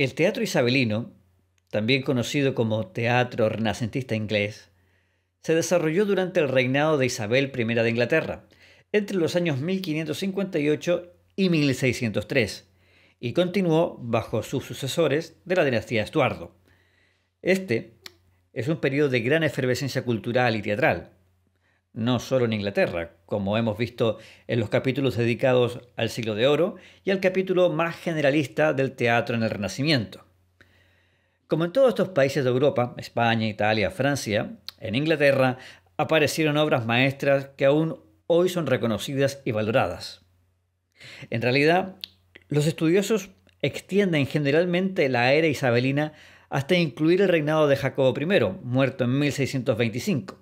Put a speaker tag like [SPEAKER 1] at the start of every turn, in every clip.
[SPEAKER 1] El teatro isabelino, también conocido como teatro renacentista inglés, se desarrolló durante el reinado de Isabel I de Inglaterra, entre los años 1558 y 1603, y continuó bajo sus sucesores de la dinastía Estuardo. Este es un periodo de gran efervescencia cultural y teatral, no solo en Inglaterra, como hemos visto en los capítulos dedicados al siglo de oro y al capítulo más generalista del teatro en el Renacimiento. Como en todos estos países de Europa, España, Italia, Francia, en Inglaterra aparecieron obras maestras que aún hoy son reconocidas y valoradas. En realidad, los estudiosos extienden generalmente la era isabelina hasta incluir el reinado de Jacobo I, muerto en 1625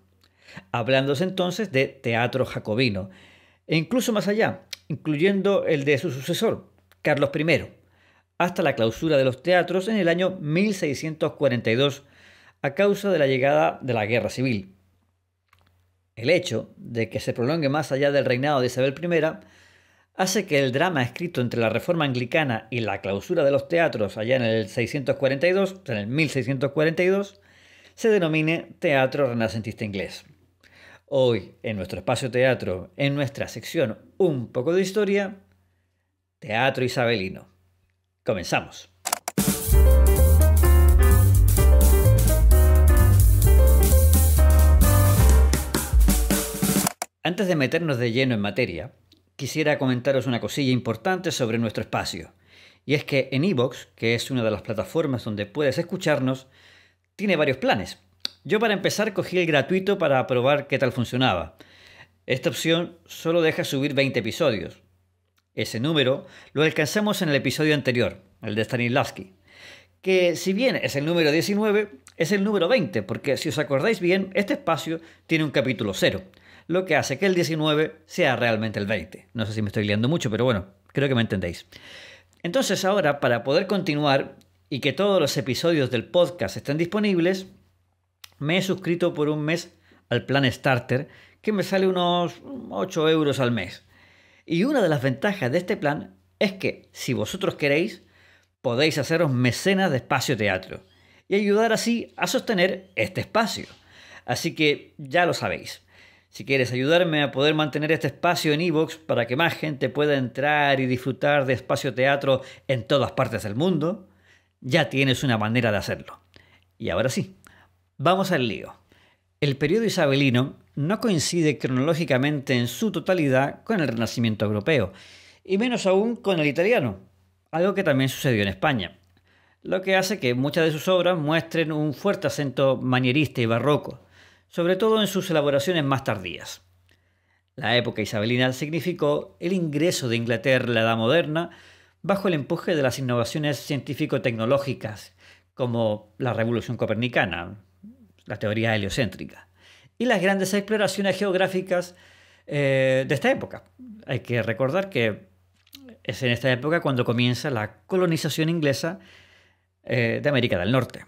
[SPEAKER 1] hablándose entonces de teatro jacobino, e incluso más allá, incluyendo el de su sucesor, Carlos I, hasta la clausura de los teatros en el año 1642 a causa de la llegada de la guerra civil. El hecho de que se prolongue más allá del reinado de Isabel I hace que el drama escrito entre la reforma anglicana y la clausura de los teatros allá en el en el 1642, se denomine teatro renacentista inglés. Hoy, en nuestro espacio teatro, en nuestra sección Un poco de historia, Teatro Isabelino. Comenzamos. Antes de meternos de lleno en materia, quisiera comentaros una cosilla importante sobre nuestro espacio. Y es que en Evox, que es una de las plataformas donde puedes escucharnos, tiene varios planes. Yo para empezar cogí el gratuito para probar qué tal funcionaba. Esta opción solo deja subir 20 episodios. Ese número lo alcanzamos en el episodio anterior, el de Stanislavski, que si bien es el número 19, es el número 20, porque si os acordáis bien, este espacio tiene un capítulo 0, lo que hace que el 19 sea realmente el 20. No sé si me estoy liando mucho, pero bueno, creo que me entendéis. Entonces ahora, para poder continuar y que todos los episodios del podcast estén disponibles, me he suscrito por un mes al plan Starter, que me sale unos 8 euros al mes. Y una de las ventajas de este plan es que, si vosotros queréis, podéis haceros mecenas de espacio teatro y ayudar así a sostener este espacio. Así que ya lo sabéis. Si quieres ayudarme a poder mantener este espacio en Evox para que más gente pueda entrar y disfrutar de espacio teatro en todas partes del mundo, ya tienes una manera de hacerlo. Y ahora sí, Vamos al lío. El periodo isabelino no coincide cronológicamente en su totalidad con el Renacimiento europeo, y menos aún con el italiano, algo que también sucedió en España, lo que hace que muchas de sus obras muestren un fuerte acento manierista y barroco, sobre todo en sus elaboraciones más tardías. La época isabelina significó el ingreso de Inglaterra a la Edad Moderna bajo el empuje de las innovaciones científico-tecnológicas, como la Revolución Copernicana, la teoría heliocéntrica, y las grandes exploraciones geográficas eh, de esta época. Hay que recordar que es en esta época cuando comienza la colonización inglesa eh, de América del Norte.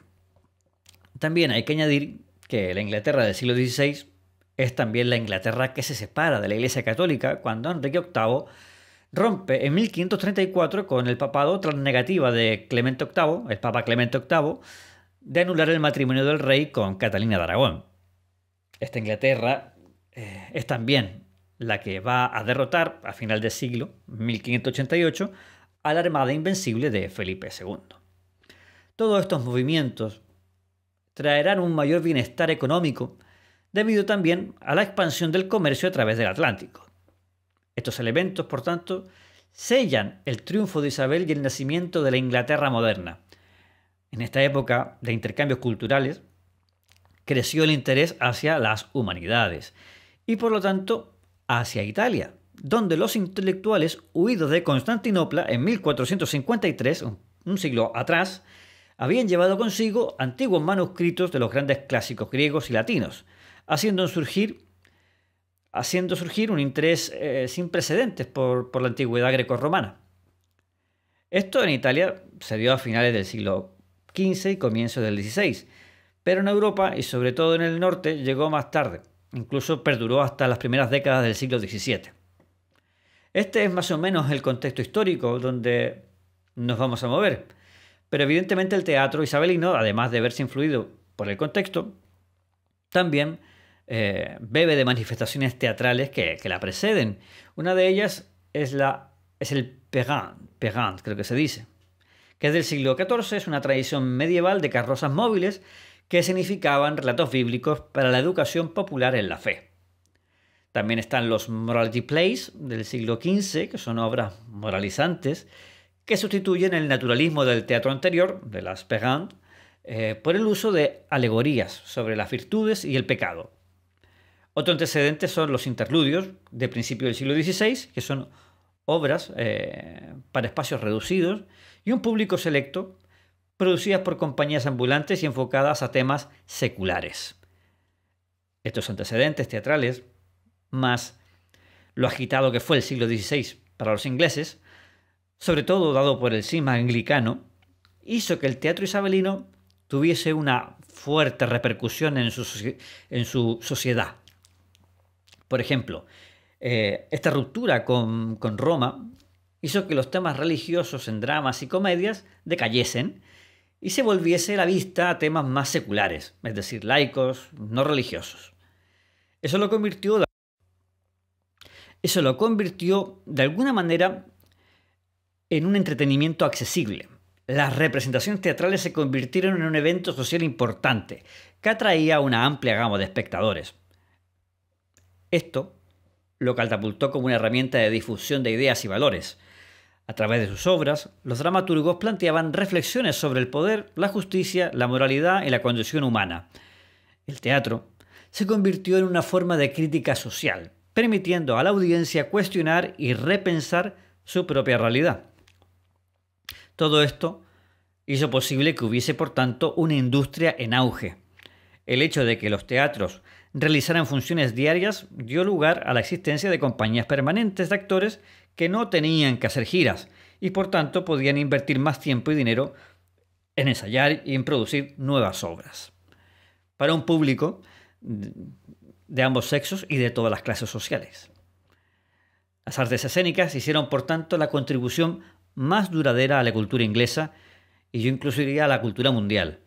[SPEAKER 1] También hay que añadir que la Inglaterra del siglo XVI es también la Inglaterra que se separa de la Iglesia Católica cuando Enrique VIII rompe en 1534 con el papado tras negativa de Clemente VIII, el Papa Clemente VIII, de anular el matrimonio del rey con Catalina de Aragón. Esta Inglaterra eh, es también la que va a derrotar a final de siglo 1588 a la Armada Invencible de Felipe II. Todos estos movimientos traerán un mayor bienestar económico debido también a la expansión del comercio a través del Atlántico. Estos elementos, por tanto, sellan el triunfo de Isabel y el nacimiento de la Inglaterra moderna, en esta época de intercambios culturales, creció el interés hacia las humanidades y por lo tanto hacia Italia, donde los intelectuales huidos de Constantinopla en 1453, un siglo atrás, habían llevado consigo antiguos manuscritos de los grandes clásicos griegos y latinos, haciendo surgir, haciendo surgir un interés eh, sin precedentes por, la antigüedad greco-romana. Esto en Italia se dio a finales del siglo 15 y comienzos del 16 pero en Europa y sobre todo en el norte llegó más tarde, incluso perduró hasta las primeras décadas del siglo XVII. Este es más o menos el contexto histórico donde nos vamos a mover, pero evidentemente el teatro isabelino, además de verse influido por el contexto, también eh, bebe de manifestaciones teatrales que, la preceden. Una de ellas es, la, es el pegant, Perrin, creo que se dice, que es del siglo XIV, es una tradición medieval de carrozas móviles que significaban relatos bíblicos para la educación popular en la fe. También están los morality plays del siglo XV, que son obras moralizantes, que sustituyen el naturalismo del teatro anterior, de las Perrin, eh, por el uso de alegorías sobre las virtudes y el pecado. Otro antecedente son los interludios de principio del siglo XVI, que son obras eh, para espacios reducidos, y un público selecto producidas por compañías ambulantes y enfocadas a temas seculares. Estos antecedentes teatrales, más lo agitado que fue el siglo XVI para los ingleses, sobre todo dado por el cisma anglicano, hizo que el teatro isabelino tuviese una fuerte repercusión en su, en su sociedad. Por ejemplo, eh, esta ruptura con, con Roma hizo que los temas religiosos en dramas y comedias decayesen y se volviese la vista a temas más seculares, es decir, laicos, no religiosos. Eso lo convirtió eso lo convirtió de alguna manera en un entretenimiento accesible. Las representaciones teatrales se convirtieron en un evento social importante que atraía a una amplia gama de espectadores. Esto lo catapultó como una herramienta de difusión de ideas y valores, a través de sus obras, los dramaturgos planteaban reflexiones sobre el poder, la justicia, la moralidad y la condición humana. El teatro se convirtió en una forma de crítica social, permitiendo a la audiencia cuestionar y repensar su propia realidad. Todo esto hizo posible que hubiese, por tanto, una industria en auge. El hecho de que los teatros realizaran funciones diarias dio lugar a la existencia de compañías permanentes de actores que no tenían que hacer giras y por tanto podían invertir más tiempo y dinero en ensayar y en producir nuevas obras. Para un público de ambos sexos y de todas las clases sociales. Las artes escénicas hicieron, por tanto, la contribución más duradera a la cultura inglesa y yo incluso diría, a la cultura mundial.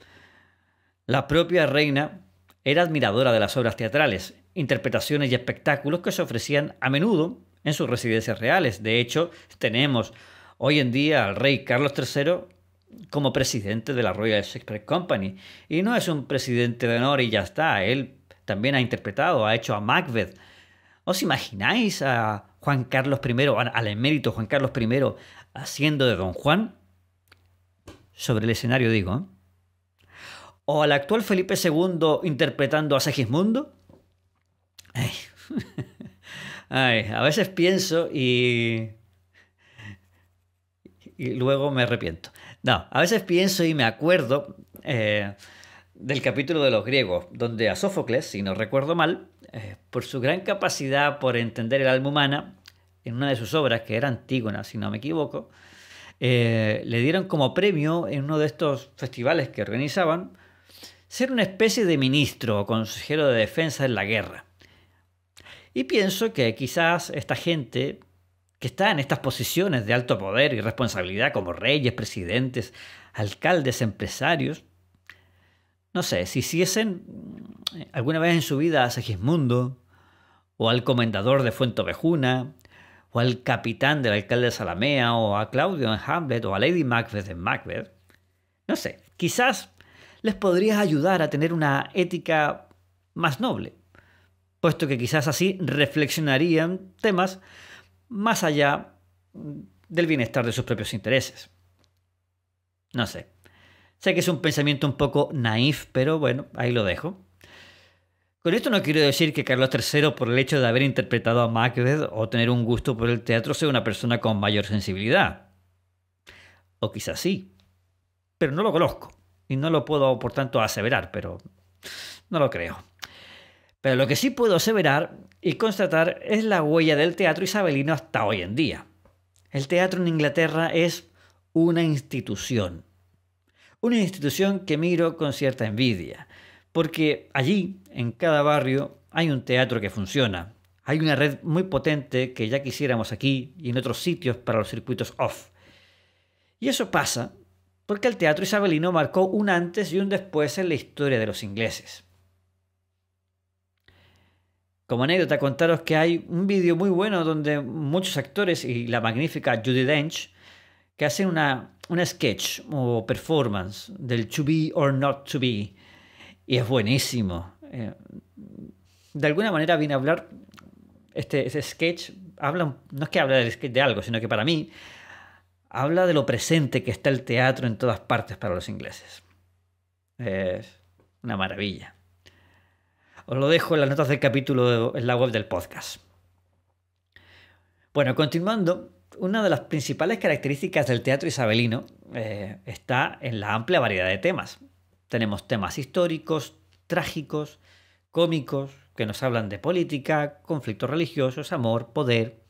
[SPEAKER 1] La propia reina era admiradora de las obras teatrales, interpretaciones y espectáculos que se ofrecían a menudo en sus residencias reales. De hecho, tenemos hoy en día al rey Carlos III como presidente de la Royal Shakespeare Company. Y no es un presidente de honor y ya está. Él también ha interpretado, ha hecho a Macbeth. ¿Os imagináis a Juan Carlos I, al emérito Juan Carlos I, haciendo de Don Juan? Sobre el escenario digo. ¿eh? o al actual Felipe II interpretando a Segismundo? Ay. a veces pienso y... y luego me arrepiento. No, a veces pienso y me acuerdo eh, del capítulo de los griegos, donde a Sófocles, si no recuerdo mal, eh, por su gran capacidad por entender el alma humana, en una de sus obras, que era Antígona, si no me equivoco, eh, le dieron como premio en uno de estos festivales que organizaban ser una especie de ministro o consejero de defensa en la guerra. Y pienso que quizás esta gente que está en estas posiciones de alto poder y responsabilidad como reyes, presidentes, alcaldes, empresarios, no sé, si hiciesen mm, alguna vez en su vida a Segismundo, o al comendador de Fuentovejuna, o al capitán del alcalde de Salamea, o a Claudio en Hamlet, o a Lady Macbeth en Macbeth, no sé, quizás les podrías ayudar a tener una ética más noble, puesto que quizás así reflexionarían temas más allá del bienestar de sus propios intereses. No sé. Sé que es un pensamiento un poco naif, pero bueno, ahí lo dejo. Con esto no quiero decir que Carlos III, por el hecho de haber interpretado a Macbeth o tener un gusto por el teatro, sea una persona con mayor sensibilidad. O quizás sí. Pero no lo conozco. Y no lo puedo, por tanto, aseverar, pero no lo creo. Pero lo que sí puedo aseverar y constatar es la huella del teatro isabelino hasta hoy en día. El teatro en Inglaterra es una institución. Una institución que miro con cierta envidia, porque allí, en cada barrio, hay un teatro que funciona. Hay una red muy potente que ya quisiéramos aquí y en otros sitios para los circuitos off. Y eso pasa porque el teatro isabelino marcó un antes y un después en la historia de los ingleses. Como anécdota, contaros que hay un vídeo muy bueno donde muchos actores y la magnífica Judy Dench que hacen una, sketch o performance del to be or not to be. Y es buenísimo. Eh, de alguna manera viene a hablar, este, este, sketch, habla, no es que habla del sketch de algo, sino que para mí habla de lo presente que está el teatro en todas partes para los ingleses. Es una maravilla. Os lo dejo en las notas del capítulo en la web del podcast. Bueno, continuando, una de las principales características del teatro isabelino eh, está en la amplia variedad de temas. Tenemos temas históricos, trágicos, cómicos, que nos hablan de política, conflictos religiosos, amor, poder.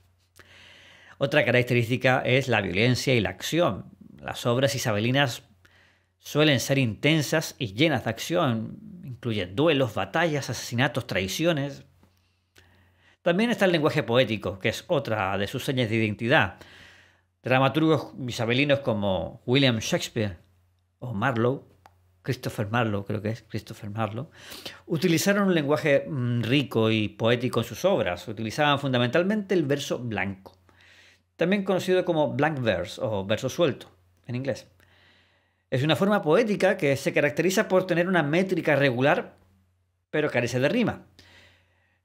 [SPEAKER 1] Otra característica es la violencia y la acción. Las obras isabelinas suelen ser intensas y llenas de acción, Incluye duelos, batallas, asesinatos, traiciones. También está el lenguaje poético, que es otra de sus señas de identidad. Dramaturgos isabelinos como William Shakespeare o Marlowe, Christopher Marlowe creo que es, Christopher Marlowe, utilizaron un lenguaje mm, rico y poético en sus obras. Utilizaban fundamentalmente el verso blanco, también conocido como blank verse o verso suelto en inglés. Es una forma poética que se caracteriza por tener una métrica regular, pero carece de rima.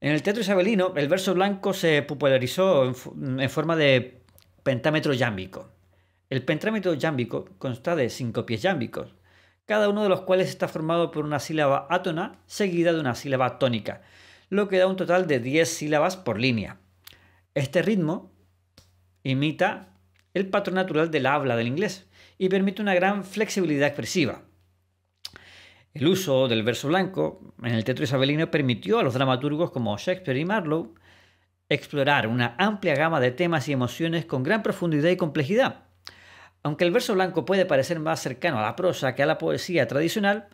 [SPEAKER 1] En el teatro isabelino, el verso blanco se popularizó en, forma de pentámetro yámbico. El pentámetro yámbico consta de cinco pies yámbicos, cada uno de los cuales está formado por una sílaba átona seguida de una sílaba tónica, lo que da un total de 10 sílabas por línea. Este ritmo imita el patrón natural del habla del inglés y permite una gran flexibilidad expresiva. El uso del verso blanco en el teatro isabelino permitió a los dramaturgos como Shakespeare y Marlowe explorar una amplia gama de temas y emociones con gran profundidad y complejidad. Aunque el verso blanco puede parecer más cercano a la prosa que a la poesía tradicional,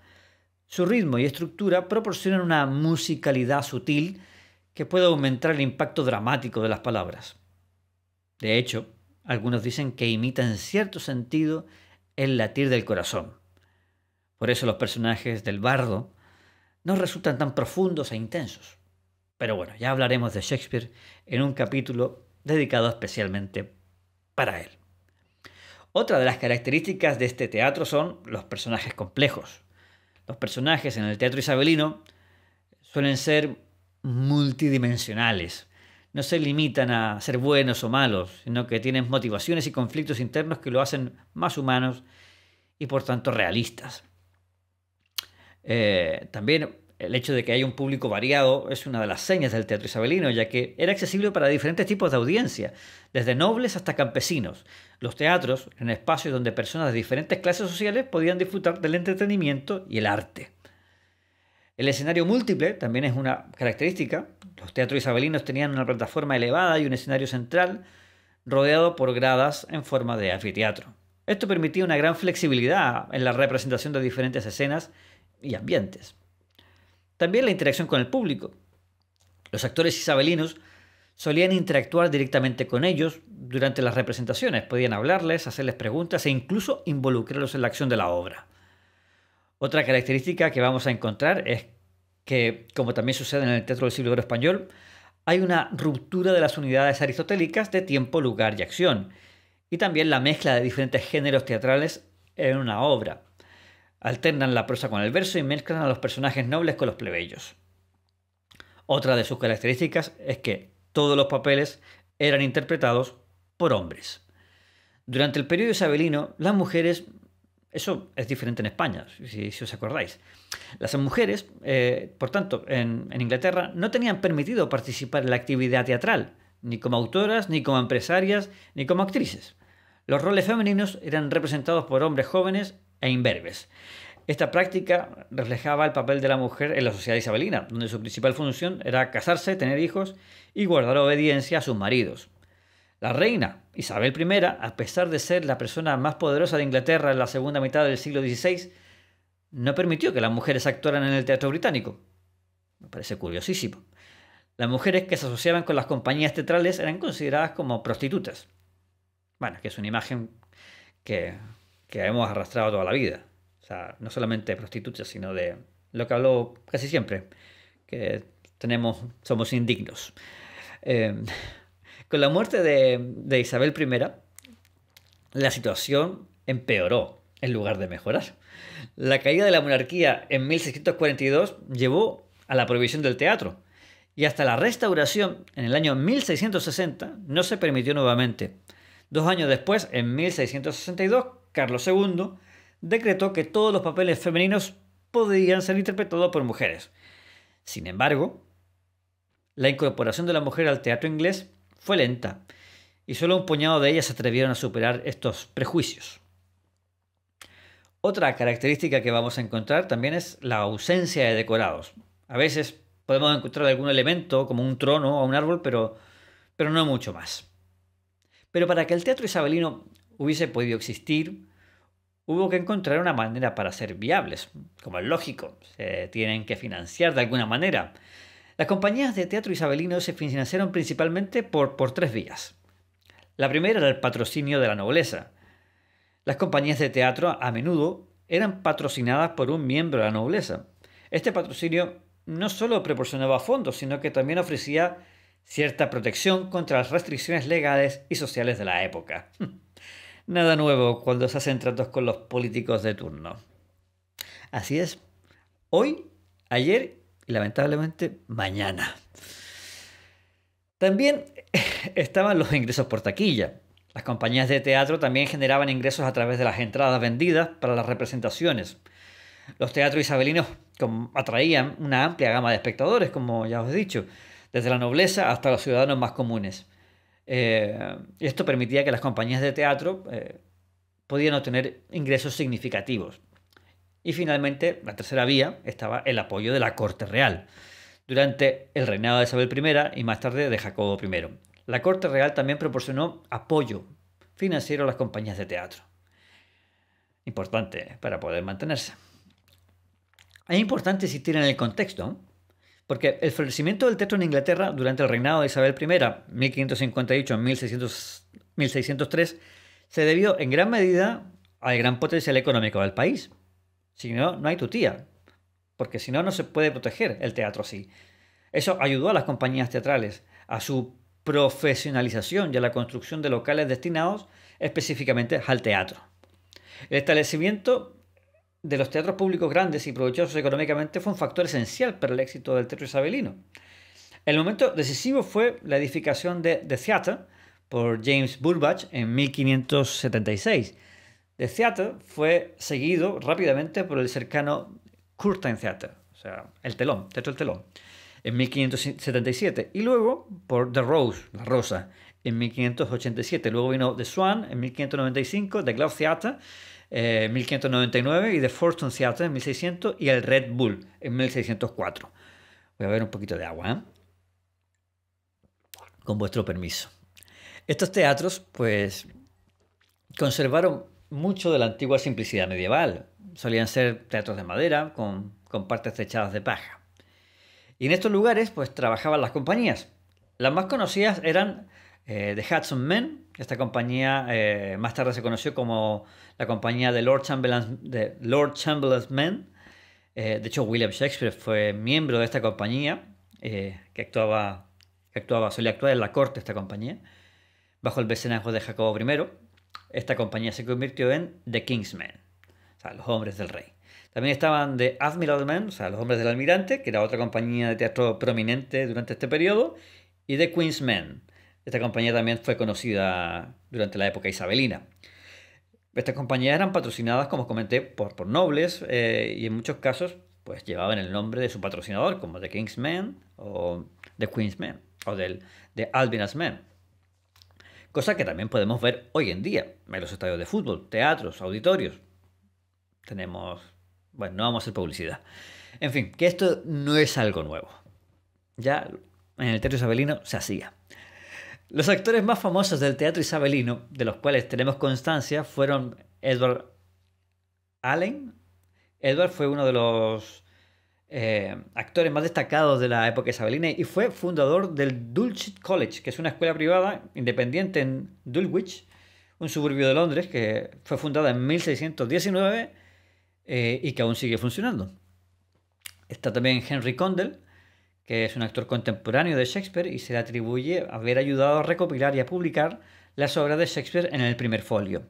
[SPEAKER 1] su ritmo y estructura proporcionan una musicalidad sutil que puede aumentar el impacto dramático de las palabras. De hecho, algunos dicen que imita en cierto sentido el latir del corazón. Por eso los personajes del bardo no resultan tan profundos e intensos. Pero bueno, ya hablaremos de Shakespeare en un capítulo dedicado especialmente para él. Otra de las características de este teatro son los personajes complejos. Los personajes en el teatro isabelino suelen ser multidimensionales, no se limitan a ser buenos o malos, sino que tienen motivaciones y conflictos internos que lo hacen más humanos y por tanto realistas. Eh, también el hecho de que haya un público variado es una de las señas del teatro isabelino, ya que era accesible para diferentes tipos de audiencia, desde nobles hasta campesinos. Los teatros eran espacios donde personas de diferentes clases sociales podían disfrutar del entretenimiento y el arte. El escenario múltiple también es una característica. Los teatros isabelinos tenían una plataforma elevada y un escenario central rodeado por gradas en forma de anfiteatro. Esto permitía una gran flexibilidad en la representación de diferentes escenas y ambientes. También la interacción con el público. Los actores isabelinos solían interactuar directamente con ellos durante las representaciones, podían hablarles, hacerles preguntas e incluso involucrarlos en la acción de la obra. Otra característica que vamos a encontrar es que, como también sucede en el teatro del siglo de español, hay una ruptura de las unidades aristotélicas de tiempo, lugar y acción, y también la mezcla de diferentes géneros teatrales en una obra. Alternan la prosa con el verso y mezclan a los personajes nobles con los plebeyos. Otra de sus características es que todos los papeles eran interpretados por hombres. Durante el periodo isabelino, las mujeres eso es diferente en España, si, os acordáis. Las mujeres, eh, por tanto, en, en Inglaterra no tenían permitido participar en la actividad teatral, ni como autoras, ni como empresarias, ni como actrices. Los roles femeninos eran representados por hombres jóvenes e imberbes. Esta práctica reflejaba el papel de la mujer en la sociedad isabelina, donde su principal función era casarse, tener hijos y guardar obediencia a sus maridos. La reina Isabel I, a pesar de ser la persona más poderosa de Inglaterra en la segunda mitad del siglo XVI, no permitió que las mujeres actuaran en el teatro británico. Me parece curiosísimo. Las mujeres que se asociaban con las compañías teatrales eran consideradas como prostitutas. Bueno, que es una imagen que, hemos arrastrado toda la vida. O sea, no solamente de prostitutas, sino de lo que hablo casi siempre, que tenemos, somos indignos. Eh, con la muerte de, Isabel I, la situación empeoró en lugar de mejorar. La caída de la monarquía en 1642 llevó a la prohibición del teatro y hasta la restauración en el año 1660 no se permitió nuevamente. Dos años después, en 1662, Carlos II decretó que todos los papeles femeninos podían ser interpretados por mujeres. Sin embargo, la incorporación de la mujer al teatro inglés fue lenta y solo un puñado de ellas se atrevieron a superar estos prejuicios. Otra característica que vamos a encontrar también es la ausencia de decorados. A veces podemos encontrar algún elemento como un trono o un árbol, pero, pero no mucho más. Pero para que el teatro isabelino hubiese podido existir, hubo que encontrar una manera para ser viables, como es lógico, se tienen que financiar de alguna manera. Las compañías de teatro isabelino se financiaron principalmente por, por tres vías. La primera era el patrocinio de la nobleza. Las compañías de teatro a menudo eran patrocinadas por un miembro de la nobleza. Este patrocinio no solo proporcionaba fondos, sino que también ofrecía cierta protección contra las restricciones legales y sociales de la época. Nada nuevo cuando se hacen tratos con los políticos de turno. Así es, hoy, ayer y lamentablemente mañana. También estaban los ingresos por taquilla. Las compañías de teatro también generaban ingresos a través de las entradas vendidas para las representaciones. Los teatros isabelinos atraían una amplia gama de espectadores, como ya os he dicho, desde la nobleza hasta los ciudadanos más comunes. Eh, esto permitía que las compañías de teatro eh, podían obtener ingresos significativos. Y finalmente, la tercera vía estaba el apoyo de la corte real, durante el reinado de Isabel I y más tarde de Jacobo I. La corte real también proporcionó apoyo financiero a las compañías de teatro. Importante para poder mantenerse. Es importante insistir en el contexto, porque el florecimiento del teatro en Inglaterra durante el reinado de Isabel I, 1558-1603, se debió en gran medida al gran potencial económico del país si no, no hay tutía, porque si no, no se puede proteger el teatro así. Eso ayudó a las compañías teatrales a su profesionalización y a la construcción de locales destinados específicamente al teatro. El establecimiento de los teatros públicos grandes y provechosos económicamente fue un factor esencial para el éxito del teatro isabelino. El momento decisivo fue la edificación de The Theatre por James Burbage en 1576 The Theater fue seguido rápidamente por el cercano Curtain Theatre, o sea, el telón, Teatro del Telón, en 1577, y luego por The Rose, La Rosa, en 1587. Luego vino The Swan en 1595, The Globe Theater eh, en 1599 y The Fortune Theater en 1600 y el Red Bull en 1604. Voy a ver un poquito de agua, ¿eh? con vuestro permiso. Estos teatros, pues, conservaron mucho de la antigua simplicidad medieval. Solían ser teatros de madera con, partes techadas de paja. Y en estos lugares pues trabajaban las compañías. Las más conocidas eran eh, The Hudson Men, esta compañía eh, más tarde se conoció como la compañía de Lord Chamberlain's, de Lord Chamberlain's Men. Eh, de hecho, William Shakespeare fue miembro de esta compañía que actuaba, actuaba, solía actuar en la corte esta compañía, bajo el vecenajo de Jacobo I esta compañía se convirtió en The Kingsmen, o sea, los hombres del rey. También estaban The Admiralmen, o sea, los hombres del almirante, que era otra compañía de teatro prominente durante este periodo, y The Queensmen. Esta compañía también fue conocida durante la época isabelina. Estas compañías eran patrocinadas, como comenté, por, nobles eh, y en muchos casos pues llevaban el nombre de su patrocinador, como The Kingsmen o The Queensmen o del, The Men cosa que también podemos ver hoy en día en los estadios de fútbol, teatros, auditorios. Tenemos, bueno, no vamos a hacer publicidad. En fin, que esto no es algo nuevo. Ya en el teatro isabelino se hacía. Los actores más famosos del teatro isabelino, de los cuales tenemos constancia, fueron Edward Allen. Edward fue uno de los eh, actores más destacados de la época isabelina y fue fundador del Dulwich College, que es una escuela privada independiente en Dulwich, un suburbio de Londres que fue fundada en 1619 eh, y que aún sigue funcionando. Está también Henry Condell, que es un actor contemporáneo de Shakespeare y se le atribuye haber ayudado a recopilar y a publicar las obras de Shakespeare en el primer folio.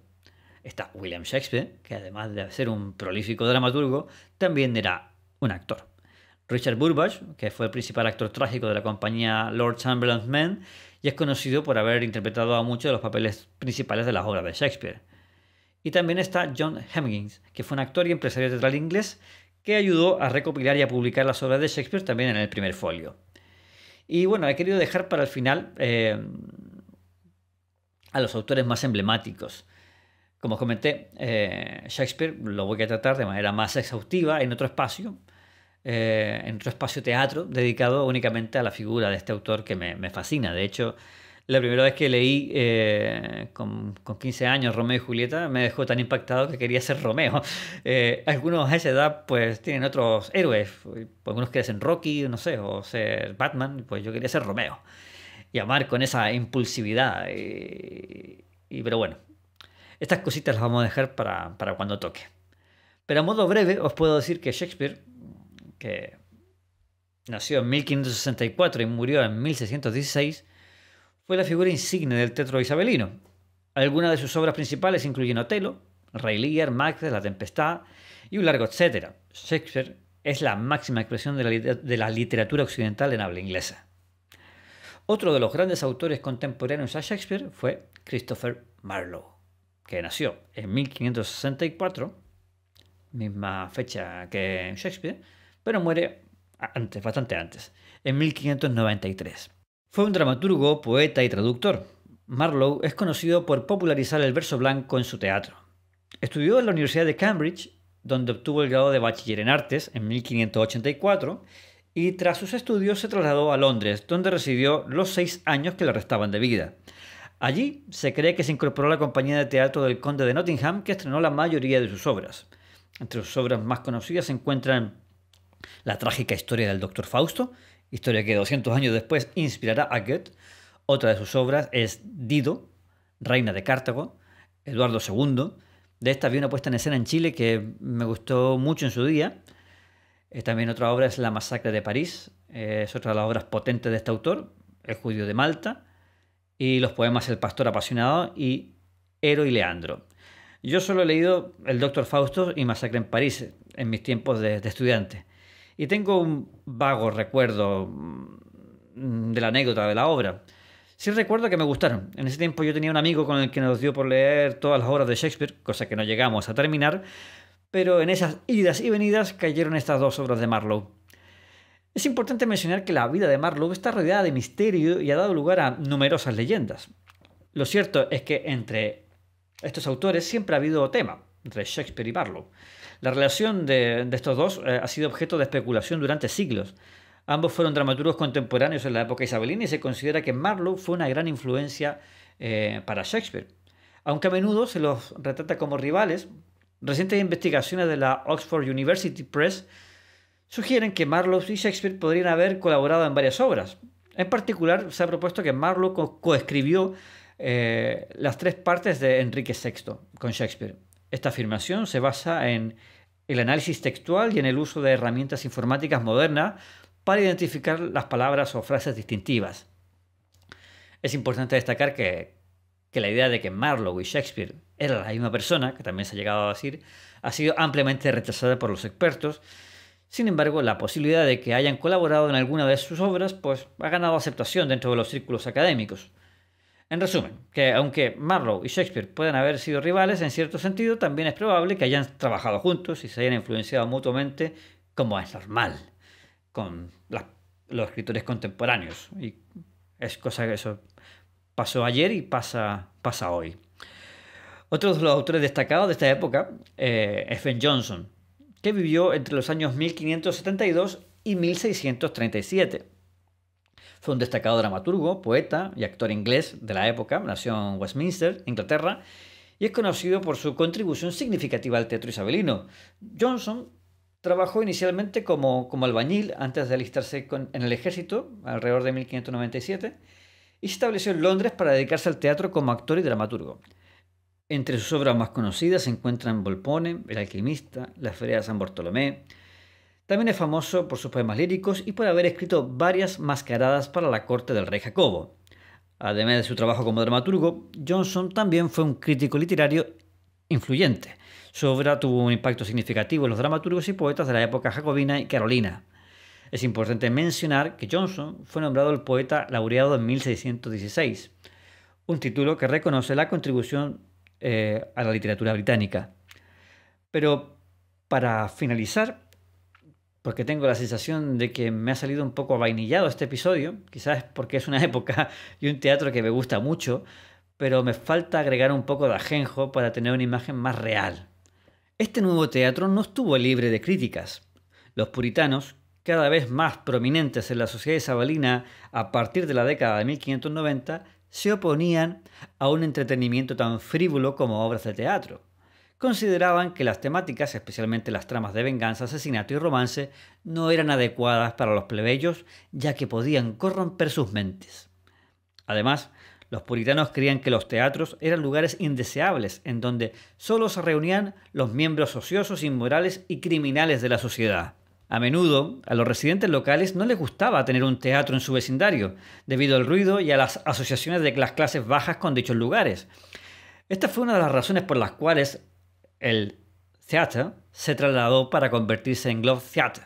[SPEAKER 1] Está William Shakespeare, que además de ser un prolífico dramaturgo, también era un actor. Richard Burbage, que fue el principal actor trágico de la compañía Lord Chamberlain's Men, y es conocido por haber interpretado a muchos de los papeles principales de las obras de Shakespeare. Y también está John Hemmings, que fue un actor y empresario teatral inglés que ayudó a recopilar y a publicar las obras de Shakespeare también en el primer folio. Y bueno, he querido dejar para el final eh, a los autores más emblemáticos. Como os comenté, eh, Shakespeare lo voy a tratar de manera más exhaustiva en otro espacio, eh, en otro espacio teatro dedicado únicamente a la figura de este autor que me, fascina. De hecho, la primera vez que leí eh, con, 15 años Romeo y Julieta me dejó tan impactado que quería ser Romeo. Eh, algunos a esa edad pues tienen otros héroes, pues, algunos quieren ser Rocky, no sé, o ser Batman, pues yo quería ser Romeo y amar con esa impulsividad. Y, pero bueno, estas cositas las vamos a dejar para cuando toque. Pero a modo breve os puedo decir que Shakespeare que nació en 1564 y murió en 1616, fue la figura insigne del teatro isabelino. Algunas de sus obras principales incluyen Otelo, Rey Lear, Macbeth, La Tempestad y un largo etcétera. Shakespeare es la máxima expresión de la, de la literatura occidental en habla inglesa. Otro de los grandes autores contemporáneos a Shakespeare fue Christopher Marlowe, que nació en 1564, misma fecha que Shakespeare, pero muere antes, bastante antes, en 1593. Fue un dramaturgo, poeta y traductor. Marlowe es conocido por popularizar el verso blanco en su teatro. Estudió en la Universidad de Cambridge, donde obtuvo el grado de bachiller en artes en 1584, y tras sus estudios se trasladó a Londres, donde recibió los seis años que le restaban de vida. Allí se cree que se incorporó a la compañía de teatro del Conde de Nottingham, que estrenó la mayoría de sus obras. Entre sus obras más conocidas se encuentran la trágica historia del Doctor Fausto, historia que 200 años después inspirará a Goethe. Otra de sus obras es Dido, Reina de Cartago, Eduardo II. De esta vi una puesta en escena en Chile que me gustó mucho en su día. Eh, también otra obra es La Masacre de París, eh, es otra de las obras potentes de este autor, El judío de Malta, y los poemas El pastor apasionado y Héroe y Leandro. Yo solo he leído El Doctor Fausto y Masacre en París en mis tiempos de estudiante. Y tengo un vago recuerdo mm, de la anécdota de la obra. Sí recuerdo que me gustaron. En ese tiempo yo tenía un amigo con el que nos dio por leer todas las obras de Shakespeare, cosa que no llegamos a terminar, pero en esas idas y venidas cayeron estas dos obras de Marlowe. Es importante mencionar que la vida de Marlowe está rodeada de misterio y ha dado lugar a numerosas leyendas. Lo cierto es que entre estos autores siempre ha habido tema, entre Shakespeare y Marlowe. La relación de, estos dos eh, ha sido objeto de especulación durante siglos. Ambos fueron dramaturgos contemporáneos en la época isabelina y se considera que Marlowe fue una gran influencia eh, para Shakespeare. Aunque a menudo se los retrata como rivales, recientes investigaciones de la Oxford University Press sugieren que Marlowe y Shakespeare podrían haber colaborado en varias obras. En particular, se ha propuesto que Marlowe coescribió eh, las tres partes de Enrique VI con Shakespeare. Esta afirmación se basa en el análisis textual y en el uso de herramientas informáticas modernas para identificar las palabras o frases distintivas. Es importante destacar que, la idea de que Marlowe y Shakespeare eran la misma persona, que también se ha llegado a decir, ha sido ampliamente rechazada por los expertos. Sin embargo, la posibilidad de que hayan colaborado en alguna de sus obras pues, ha ganado aceptación dentro de los círculos académicos. En resumen, que aunque Marlowe y Shakespeare pueden haber sido rivales en cierto sentido, también es probable que hayan trabajado juntos y se hayan influenciado mutuamente, como es normal con los escritores contemporáneos. Y es cosa que eso pasó ayer y pasa, pasa hoy. Otro de los autores destacados de esta época eh, es Ben Johnson, que vivió entre los años 1572 y 1637. Fue un destacado dramaturgo, poeta y actor inglés de la época, nació en Westminster, Inglaterra, y es conocido por su contribución significativa al teatro isabelino. Johnson trabajó inicialmente como, albañil antes de alistarse en el ejército, alrededor de 1597, y se estableció en Londres para dedicarse al teatro como actor y dramaturgo. Entre sus obras más conocidas se encuentran Volpone, El alquimista, La feria de San Bartolomé, también es famoso por sus poemas líricos y por haber escrito varias mascaradas para la corte del rey Jacobo. Además de su trabajo como dramaturgo, Johnson también fue un crítico literario influyente. Su obra tuvo un impacto significativo en los dramaturgos y poetas de la época jacobina y carolina. Es importante mencionar que Johnson fue nombrado el poeta laureado en 1616, un título que reconoce la contribución eh, a la literatura británica. Pero para finalizar, porque tengo la sensación de que me ha salido un poco avainillado este episodio, quizás porque es una época y un teatro que me gusta mucho, pero me falta agregar un poco de ajenjo para tener una imagen más real. Este nuevo teatro no estuvo libre de críticas. Los puritanos, cada vez más prominentes en la sociedad isabelina a partir de la década de 1590, se oponían a un entretenimiento tan frívolo como obras de teatro consideraban que las temáticas, especialmente las tramas de venganza, asesinato y romance, no eran adecuadas para los plebeyos, ya que podían corromper sus mentes. Además, los puritanos creían que los teatros eran lugares indeseables, en donde solo se reunían los miembros ociosos, inmorales y criminales de la sociedad. A menudo, a los residentes locales no les gustaba tener un teatro en su vecindario, debido al ruido y a las asociaciones de las clases bajas con dichos lugares. Esta fue una de las razones por las cuales el teatro se trasladó para convertirse en Globe Theatre.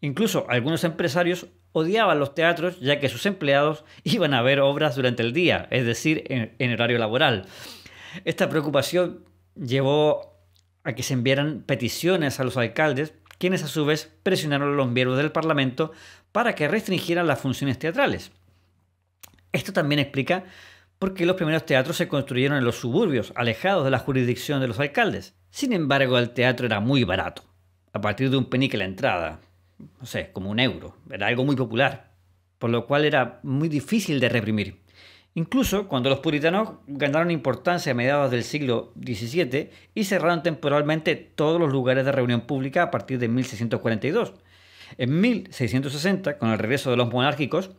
[SPEAKER 1] Incluso algunos empresarios odiaban los teatros ya que sus empleados iban a ver obras durante el día, es decir, en, en horario laboral. Esta preocupación llevó a que se enviaran peticiones a los alcaldes, quienes a su vez presionaron a los miembros del Parlamento para que restringieran las funciones teatrales. Esto también explica por qué los primeros teatros se construyeron en los suburbios, alejados de la jurisdicción de los alcaldes. Sin embargo, el teatro era muy barato, a partir de un penique la entrada, no sé, como un euro, era algo muy popular, por lo cual era muy difícil de reprimir. Incluso cuando los puritanos ganaron importancia a mediados del siglo XVII y cerraron temporalmente todos los lugares de reunión pública a partir de 1642. En 1660, con el regreso de los monárquicos,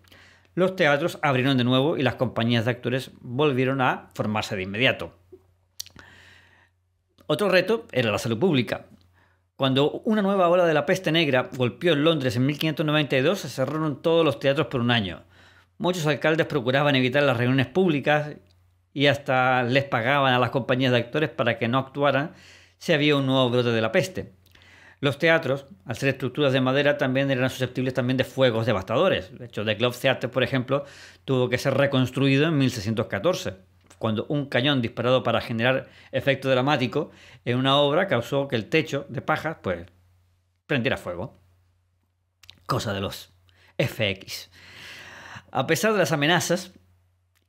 [SPEAKER 1] los teatros abrieron de nuevo y las compañías de actores volvieron a formarse de inmediato. Otro reto era la salud pública. Cuando una nueva ola de la peste negra golpeó en Londres en 1592, se cerraron todos los teatros por un año. Muchos alcaldes procuraban evitar las reuniones públicas y hasta les pagaban a las compañías de actores para que no actuaran si había un nuevo brote de la peste. Los teatros, al ser estructuras de madera, también eran susceptibles también de fuegos devastadores. El hecho, de Globe Theatre, por ejemplo, tuvo que ser reconstruido en 1614 cuando un cañón disparado para generar efecto dramático en una obra causó que el techo de paja, pues, prendiera fuego. Cosa de los FX. A pesar de las amenazas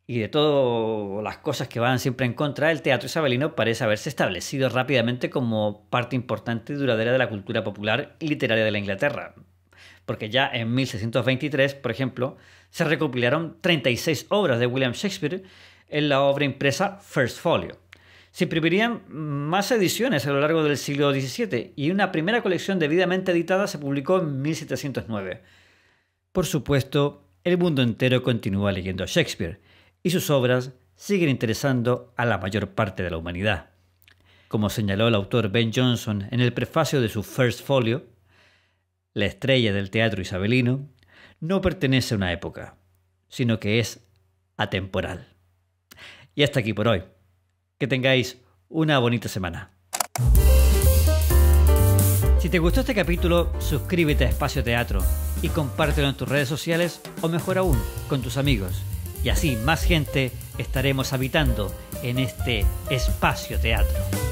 [SPEAKER 1] y de todas las cosas que van siempre en contra, el teatro isabelino parece haberse establecido rápidamente como parte importante y duradera de la cultura popular y literaria de la Inglaterra. Porque ya en 1623, por ejemplo, se recopilaron 36 obras de William Shakespeare en la obra impresa First Folio. Se imprimirían más ediciones a lo largo del siglo XVII y una primera colección debidamente editada se publicó en 1709. Por supuesto, el mundo entero continúa leyendo a Shakespeare y sus obras siguen interesando a la mayor parte de la humanidad. Como señaló el autor Ben johnson en el prefacio de su First Folio, la estrella del teatro isabelino no pertenece a una época, sino que es atemporal. Y hasta aquí por hoy. Que tengáis una bonita semana. Si te gustó este capítulo, suscríbete a Espacio Teatro y compártelo en tus redes sociales o mejor aún, con tus amigos. Y así más gente estaremos habitando en este espacio teatro.